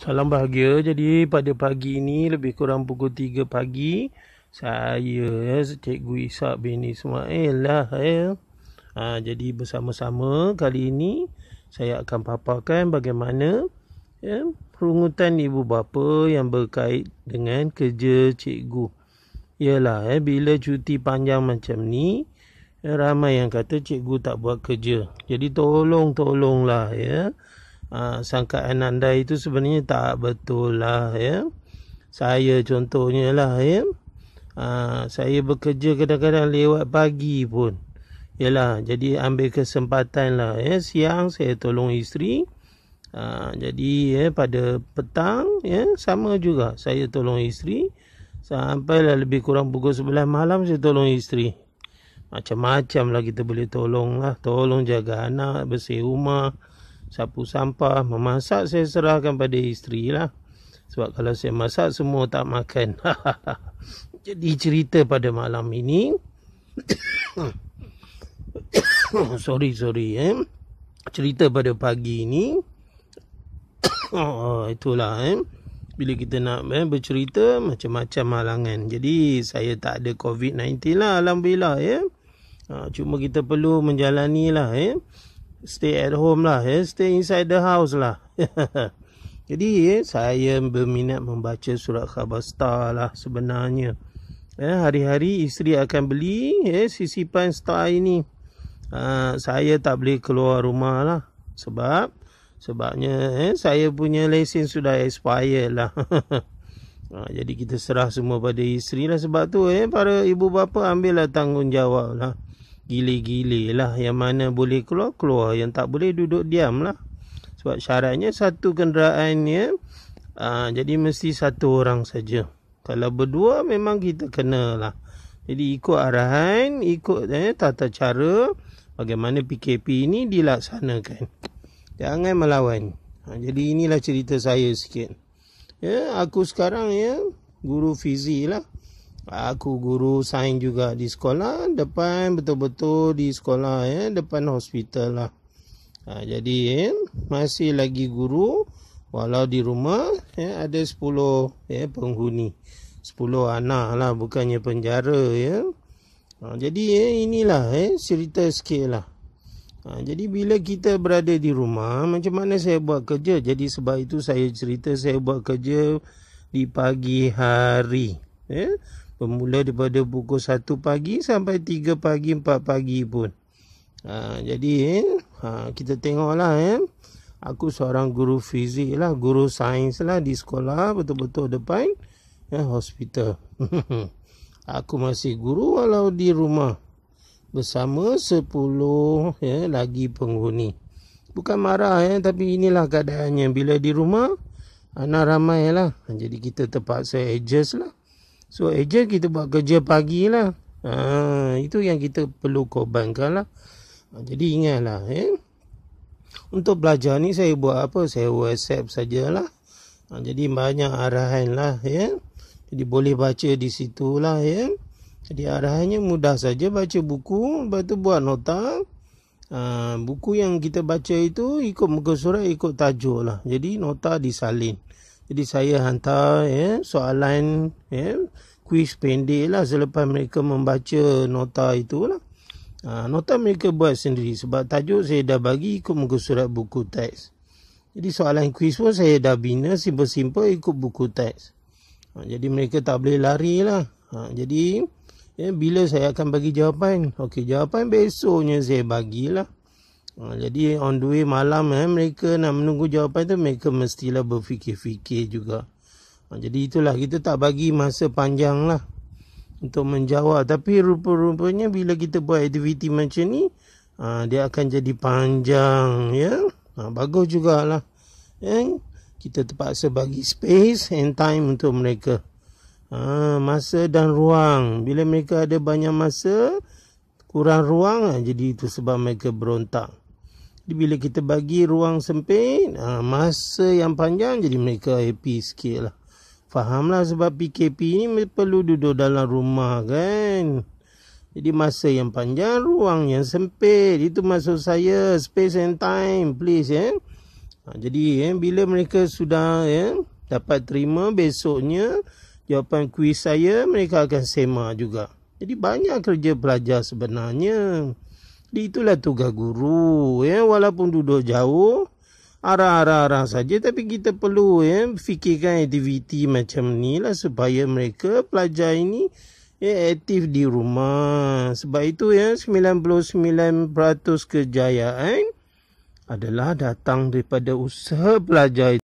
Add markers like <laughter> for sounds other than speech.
Salam bahagia. Jadi pada pagi ini lebih kurang pukul 3 pagi saya Cikgu Isak bin Ismail lah eh. Ha, jadi bersama-sama kali ini saya akan paparkan bagaimana ya, perungutan ibu bapa yang berkait dengan kerja cikgu. Yalah eh, bila cuti panjang macam ni ramai yang kata cikgu tak buat kerja. Jadi tolong tolonglah ya. Ah, sangkaan anda itu sebenarnya tak betul lah ya. Saya contohnya lah ya. Ha, saya bekerja kadang-kadang lewat pagi pun. Yalah, jadi ambil kesempatan lah ya. Siang saya tolong isteri. Ha, jadi ya, pada petang ya, sama juga saya tolong isteri. Sampailah lebih kurang pukul 11 malam saya tolong isteri. Macam-macam lah kita boleh tolong lah. Tolong jaga anak, bersih rumah sapu sampah, memasak saya serahkan pada isteri lah. Sebab kalau saya masak semua tak makan. <laughs> Jadi cerita pada malam ini. <coughs> sorry, sorry eh. Cerita pada pagi ini. <coughs> oh, itulah eh. Bila kita nak eh, bercerita macam-macam malangan. Jadi saya tak ada COVID-19 lah. Alhamdulillah ya. Eh. Ah, cuma kita perlu menjalani lah eh stay at home lah ya stay inside the house lah <laughs> jadi ya, saya berminat membaca surat khabar star lah sebenarnya ya hari-hari isteri akan beli ya sisipan star ini uh, saya tak boleh keluar rumah lah sebab sebabnya eh, saya punya lesen sudah expire lah Ha, <laughs> jadi kita serah semua pada isteri lah sebab tu eh para ibu bapa ambillah tanggungjawab lah gile-gile lah yang mana boleh keluar keluar yang tak boleh duduk diam lah sebab syaratnya satu kenderaan ya aa, ah, jadi mesti satu orang saja kalau berdua memang kita kena lah jadi ikut arahan ikut eh, tata cara bagaimana PKP ini dilaksanakan jangan melawan ha, jadi inilah cerita saya sikit ya aku sekarang ya guru fizik lah Aku guru sains juga di sekolah depan betul-betul di sekolah ya eh, depan hospital lah. Ha, jadi eh, masih lagi guru walau di rumah eh, ada 10 eh, ya, penghuni. 10 anak lah bukannya penjara ya. Ha, jadi eh, inilah eh, cerita sikit lah. Ha, jadi bila kita berada di rumah macam mana saya buat kerja. Jadi sebab itu saya cerita saya buat kerja di pagi hari. Eh? bermula daripada pukul 1 pagi sampai 3 pagi 4 pagi pun ha, jadi eh, ha, kita tengoklah eh. aku seorang guru fizik lah guru sains lah di sekolah betul-betul depan eh, hospital <laughs> aku masih guru walau di rumah bersama 10 eh, ya, lagi penghuni bukan marah eh, tapi inilah keadaannya bila di rumah anak ramai lah jadi kita terpaksa adjust lah So ejen kita buat kerja pagi lah ha, Itu yang kita perlu korbankan lah ha, Jadi ingatlah eh? Untuk belajar ni saya buat apa Saya whatsapp sajalah ha, Jadi banyak arahan lah eh? Jadi boleh baca di situ lah eh? Jadi arahannya mudah saja Baca buku Lepas tu buat nota ha, Buku yang kita baca itu Ikut muka surat ikut tajuk lah Jadi nota disalin jadi saya hantar ya, soalan ya, kuis pendek lah selepas mereka membaca nota itu lah. Ha, nota mereka buat sendiri sebab tajuk saya dah bagi ikut muka surat buku teks. Jadi soalan kuis pun saya dah bina simple-simple ikut buku teks. Ha, jadi mereka tak boleh lari lah. Ha, jadi ya, bila saya akan bagi jawapan? Okey jawapan besoknya saya bagilah. Ha, jadi on the way malam eh, mereka nak menunggu jawapan tu mereka mestilah berfikir-fikir juga. Ha, jadi itulah kita tak bagi masa panjang lah untuk menjawab. Tapi rupa-rupanya bila kita buat aktiviti macam ni ha, dia akan jadi panjang ya. Ha, bagus jugalah. Eh? Kita terpaksa bagi space and time untuk mereka. masa dan ruang. Bila mereka ada banyak masa, kurang ruang, lah jadi itu sebab mereka berontak bila kita bagi ruang sempit ha, masa yang panjang jadi mereka happy sikit lah fahamlah sebab PKP ni perlu duduk dalam rumah kan jadi masa yang panjang ruang yang sempit itu maksud saya space and time please eh ha, jadi eh bila mereka sudah eh dapat terima besoknya jawapan kuis saya mereka akan sema juga jadi banyak kerja pelajar sebenarnya itulah tugas guru ya walaupun duduk jauh arah-arah saja tapi kita perlu ya fikirkan aktiviti macam ni lah supaya mereka pelajar ini ya, aktif di rumah sebab itu ya 99% kejayaan adalah datang daripada usaha pelajar itu.